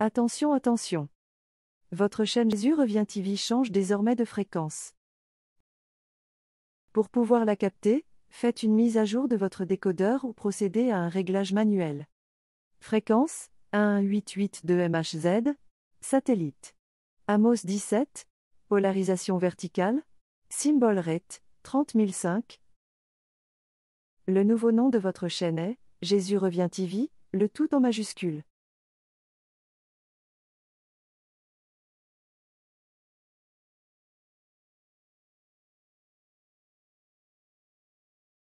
Attention, attention. Votre chaîne Jésus revient TV change désormais de fréquence. Pour pouvoir la capter, faites une mise à jour de votre décodeur ou procédez à un réglage manuel. Fréquence 1882MHz, satellite. Amos 17, polarisation verticale, symbol rate 30005. Le nouveau nom de votre chaîne est Jésus revient TV, le tout en majuscule.